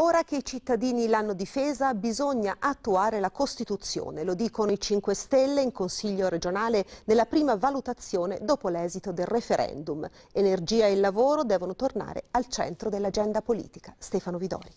Ora che i cittadini l'hanno difesa, bisogna attuare la Costituzione, lo dicono i 5 Stelle in Consiglio regionale nella prima valutazione dopo l'esito del referendum. Energia e lavoro devono tornare al centro dell'agenda politica. Stefano Vidori.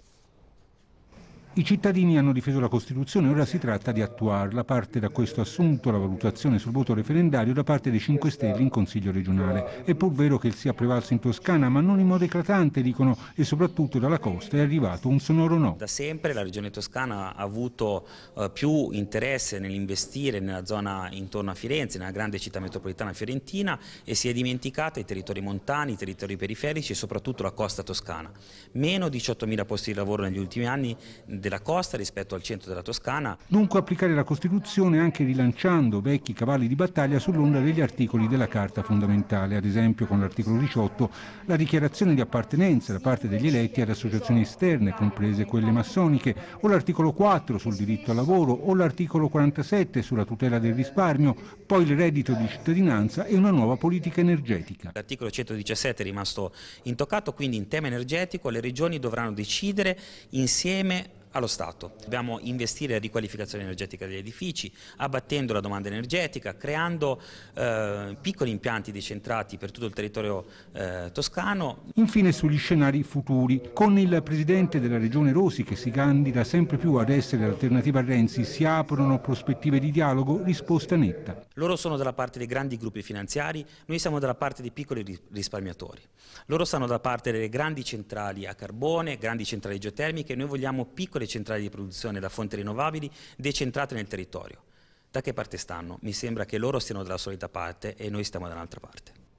I cittadini hanno difeso la Costituzione, ora si tratta di attuarla. Parte da questo assunto la valutazione sul voto referendario da parte dei 5 Stelle in Consiglio regionale. È pur vero che il sia prevalso in Toscana, ma non in modo eclatante, dicono, e soprattutto dalla costa è arrivato un sonoro no. Da sempre la regione toscana ha avuto eh, più interesse nell'investire nella zona intorno a Firenze, nella grande città metropolitana fiorentina e si è dimenticata i territori montani, i territori periferici e soprattutto la costa toscana. Meno 18.000 posti di lavoro negli ultimi anni della costa rispetto al centro della Toscana. Dunque applicare la Costituzione anche rilanciando vecchi cavalli di battaglia sull'onda degli articoli della Carta fondamentale, ad esempio con l'articolo 18 la dichiarazione di appartenenza da parte degli eletti ad associazioni esterne, comprese quelle massoniche, o l'articolo 4 sul diritto al lavoro, o l'articolo 47 sulla tutela del risparmio, poi il reddito di cittadinanza e una nuova politica energetica. L'articolo 117 è rimasto intoccato, quindi in tema energetico le regioni dovranno decidere insieme allo Stato. Dobbiamo investire nella riqualificazione energetica degli edifici, abbattendo la domanda energetica, creando eh, piccoli impianti decentrati per tutto il territorio eh, toscano. Infine sugli scenari futuri, con il presidente della regione Rosi che si candida sempre più ad essere l'alternativa a Renzi, si aprono prospettive di dialogo, risposta netta. Loro sono dalla parte dei grandi gruppi finanziari, noi siamo dalla parte dei piccoli risparmiatori. Loro stanno dalla parte delle grandi centrali a carbone, grandi centrali geotermiche, noi vogliamo piccole piccole centrali di produzione da fonti rinnovabili decentrate nel territorio. Da che parte stanno? Mi sembra che loro stiano dalla solita parte e noi stiamo da un'altra parte.